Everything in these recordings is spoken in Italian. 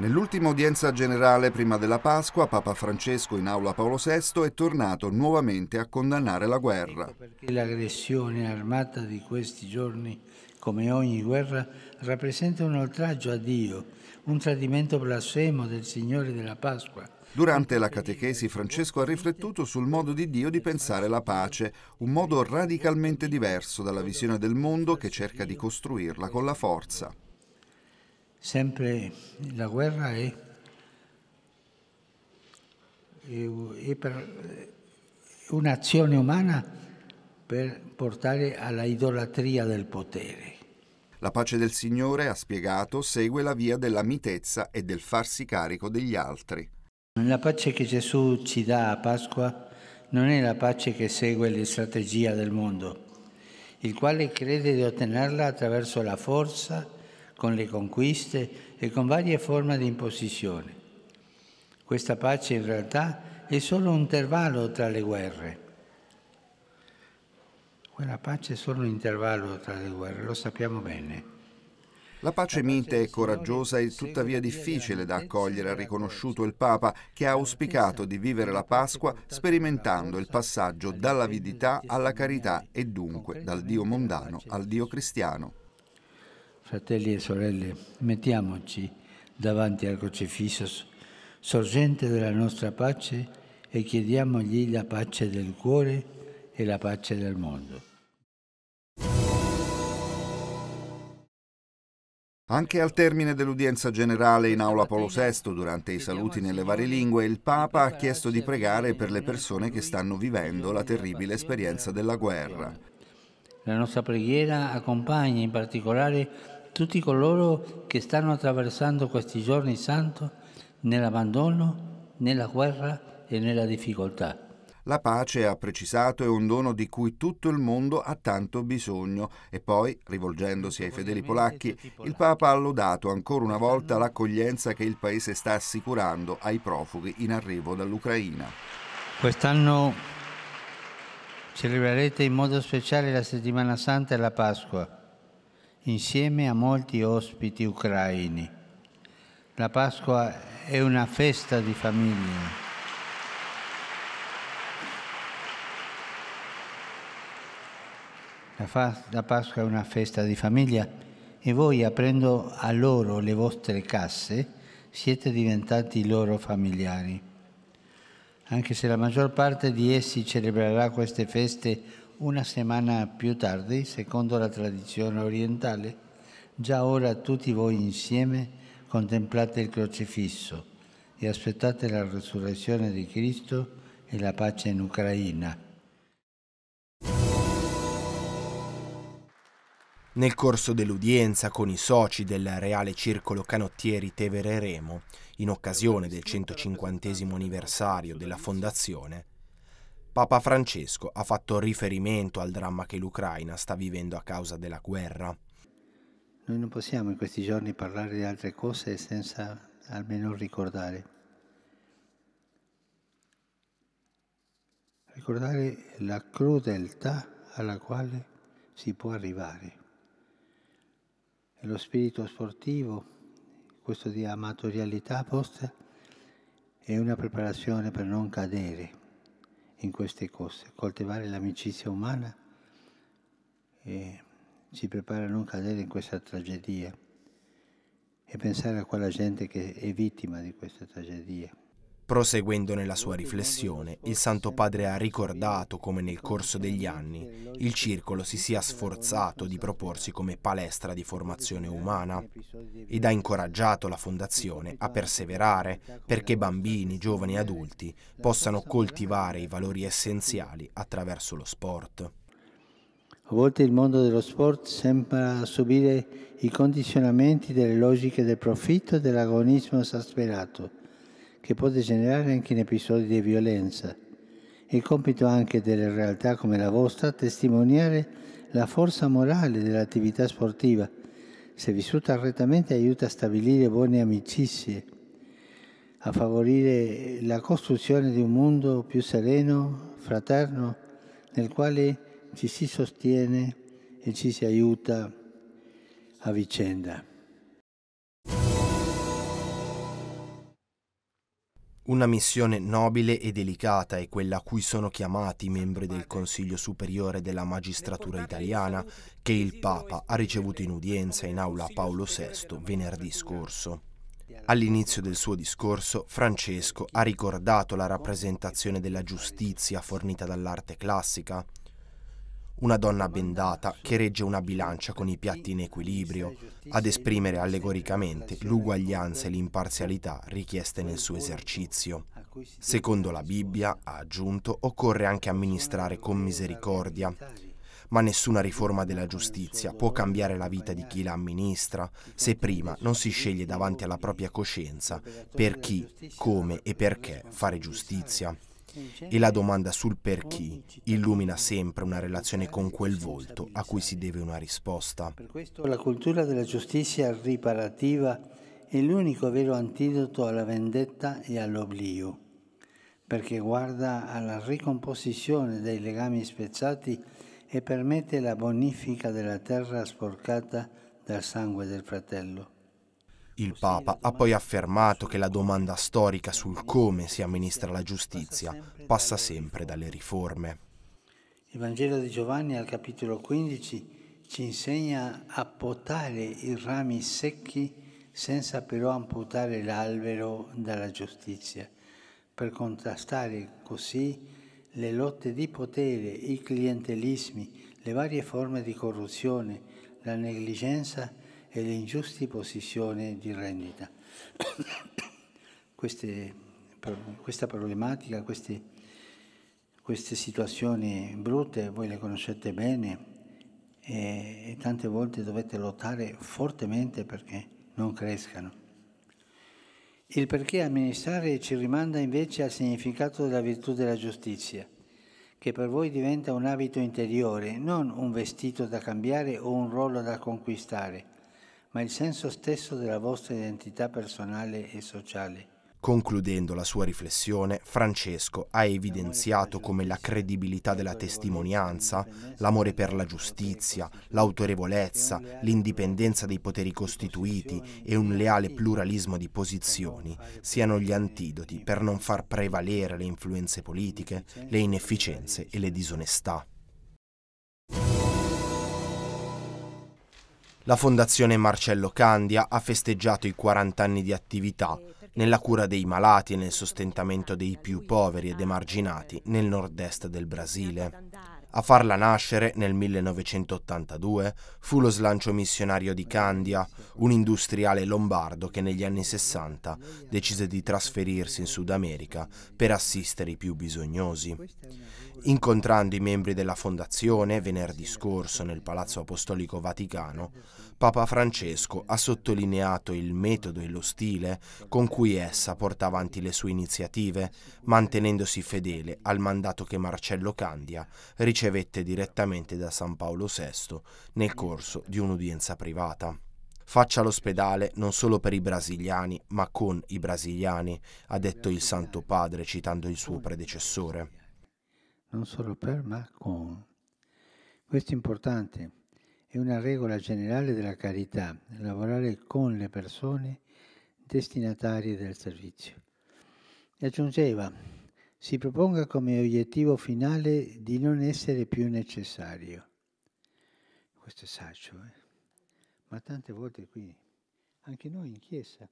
Nell'ultima udienza generale prima della Pasqua, Papa Francesco in aula Paolo VI è tornato nuovamente a condannare la guerra. perché l'aggressione armata di questi giorni, come ogni guerra, rappresenta un oltraggio a Dio, un tradimento blasfemo del Signore della Pasqua. Durante la catechesi Francesco ha riflettuto sul modo di Dio di pensare la pace, un modo radicalmente diverso dalla visione del mondo che cerca di costruirla con la forza sempre la guerra è, è, è un'azione umana per portare alla idolatria del potere. La pace del Signore, ha spiegato, segue la via della mitezza e del farsi carico degli altri. La pace che Gesù ci dà a Pasqua non è la pace che segue le strategie del mondo, il quale crede di ottenerla attraverso la forza con le conquiste e con varie forme di imposizione. Questa pace in realtà è solo un intervallo tra le guerre. Quella pace è solo un intervallo tra le guerre, lo sappiamo bene. La pace mite e coraggiosa è tuttavia difficile da accogliere, ha riconosciuto il Papa, che ha auspicato di vivere la Pasqua sperimentando il passaggio dall'avidità alla carità e dunque dal Dio mondano al Dio cristiano. Fratelli e sorelle, mettiamoci davanti al crocifisso, sorgente della nostra pace, e chiediamogli la pace del cuore e la pace del mondo. Anche al termine dell'udienza generale in aula Polo VI, durante i saluti nelle varie lingue, il Papa ha chiesto di pregare per le persone che stanno vivendo la terribile esperienza della guerra. La nostra preghiera accompagna in particolare tutti coloro che stanno attraversando questi giorni santi nell'abbandono, nella guerra e nella difficoltà. La pace, ha precisato, è un dono di cui tutto il mondo ha tanto bisogno. E poi, rivolgendosi ai fedeli polacchi, il Papa ha lodato ancora una volta l'accoglienza che il Paese sta assicurando ai profughi in arrivo dall'Ucraina. Quest'anno celebrerete in modo speciale la settimana santa e la Pasqua insieme a molti ospiti ucraini. La Pasqua è una festa di famiglia. La, Pasqua è una festa di famiglia e voi aprendo a loro le vostre casse siete diventati loro familiari. Anche se la maggior parte di essi celebrerà queste feste una settimana più tardi, secondo la tradizione orientale, già ora tutti voi insieme contemplate il crocifisso e aspettate la resurrezione di Cristo e la pace in Ucraina. Nel corso dell'udienza con i soci del Reale Circolo Canottieri Tevere Remo, in occasione del 150 anniversario della fondazione, Papa Francesco ha fatto riferimento al dramma che l'Ucraina sta vivendo a causa della guerra. Noi non possiamo in questi giorni parlare di altre cose senza almeno ricordare. Ricordare la crudeltà alla quale si può arrivare. E lo spirito sportivo, questo di amatorialità apposta, è una preparazione per non cadere in queste cose, coltivare l'amicizia umana e ci prepara a non cadere in questa tragedia e pensare a quella gente che è vittima di questa tragedia. Proseguendo nella sua riflessione, il Santo Padre ha ricordato come nel corso degli anni il circolo si sia sforzato di proporsi come palestra di formazione umana ed ha incoraggiato la Fondazione a perseverare perché bambini, giovani e adulti possano coltivare i valori essenziali attraverso lo sport. A volte il mondo dello sport sembra subire i condizionamenti delle logiche del profitto e dell'agonismo esasperato che può degenerare anche in episodi di violenza. Il compito anche delle realtà come la vostra testimoniare la forza morale dell'attività sportiva. Se vissuta correttamente aiuta a stabilire buone amicizie, a favorire la costruzione di un mondo più sereno, fraterno, nel quale ci si sostiene e ci si aiuta a vicenda. Una missione nobile e delicata è quella a cui sono chiamati i membri del Consiglio Superiore della Magistratura Italiana, che il Papa ha ricevuto in udienza in aula Paolo VI venerdì scorso. All'inizio del suo discorso, Francesco ha ricordato la rappresentazione della giustizia fornita dall'arte classica, una donna bendata che regge una bilancia con i piatti in equilibrio, ad esprimere allegoricamente l'uguaglianza e l'imparzialità richieste nel suo esercizio. Secondo la Bibbia, ha aggiunto, occorre anche amministrare con misericordia, ma nessuna riforma della giustizia può cambiare la vita di chi la amministra se prima non si sceglie davanti alla propria coscienza per chi, come e perché fare giustizia. E la domanda sul per chi illumina sempre una relazione con quel volto a cui si deve una risposta. Per questo la cultura della giustizia riparativa è l'unico vero antidoto alla vendetta e all'oblio, perché guarda alla ricomposizione dei legami spezzati e permette la bonifica della terra sporcata dal sangue del fratello. Il Papa ha poi affermato che la domanda storica sul come si amministra la giustizia passa sempre dalle riforme. Il Vangelo di Giovanni al capitolo 15 ci insegna a potare i rami secchi senza però amputare l'albero dalla giustizia, per contrastare così le lotte di potere, i clientelismi, le varie forme di corruzione, la negligenza e e le ingiuste posizioni di rendita. queste, questa problematica, queste, queste, situazioni brutte, voi le conoscete bene e, e tante volte dovete lottare fortemente perché non crescano. Il perché amministrare ci rimanda invece al significato della virtù della giustizia, che per voi diventa un abito interiore, non un vestito da cambiare o un ruolo da conquistare ma il senso stesso della vostra identità personale e sociale. Concludendo la sua riflessione, Francesco ha evidenziato come la credibilità della testimonianza, l'amore per la giustizia, l'autorevolezza, l'indipendenza dei poteri costituiti e un leale pluralismo di posizioni siano gli antidoti per non far prevalere le influenze politiche, le inefficienze e le disonestà. La Fondazione Marcello Candia ha festeggiato i 40 anni di attività nella cura dei malati e nel sostentamento dei più poveri ed emarginati nel nord-est del Brasile. A farla nascere nel 1982 fu lo slancio missionario di Candia, un industriale lombardo che negli anni 60 decise di trasferirsi in Sud America per assistere i più bisognosi. Incontrando i membri della fondazione venerdì scorso nel Palazzo Apostolico Vaticano, Papa Francesco ha sottolineato il metodo e lo stile con cui essa porta avanti le sue iniziative, mantenendosi fedele al mandato che Marcello Candia riceveva ricevette direttamente da San Paolo VI nel corso di un'udienza privata. Faccia l'ospedale non solo per i brasiliani, ma con i brasiliani, ha detto il Santo Padre citando il suo predecessore. Non solo per, ma con. Questo è importante. È una regola generale della carità, lavorare con le persone destinatarie del servizio. E aggiungeva, si proponga come obiettivo finale di non essere più necessario. Questo è saggio, eh? ma tante volte qui, anche noi in chiesa,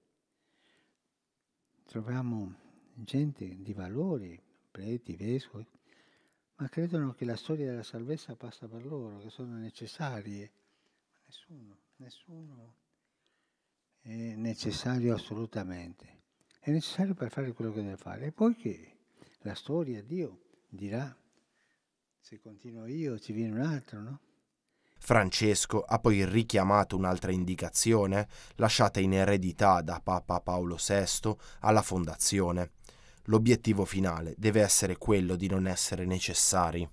troviamo gente di valore, preti, vescovi, ma credono che la storia della salvezza passa per loro, che sono necessarie. nessuno, nessuno è necessario assolutamente. È necessario per fare quello che deve fare. E poi che? la storia, Dio dirà, se continuo io ci viene un altro, no? Francesco ha poi richiamato un'altra indicazione lasciata in eredità da Papa Paolo VI alla fondazione. L'obiettivo finale deve essere quello di non essere necessari.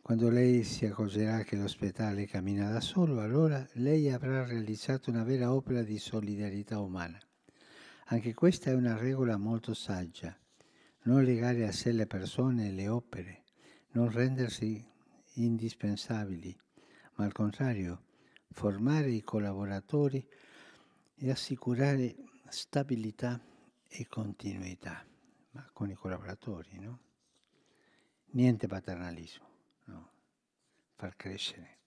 Quando lei si accorgerà che l'ospedale cammina da solo, allora lei avrà realizzato una vera opera di solidarietà umana. Anche questa è una regola molto saggia non legare a sé le persone e le opere, non rendersi indispensabili, ma al contrario, formare i collaboratori e assicurare stabilità e continuità, ma con i collaboratori, no? Niente paternalismo, no? Far crescere.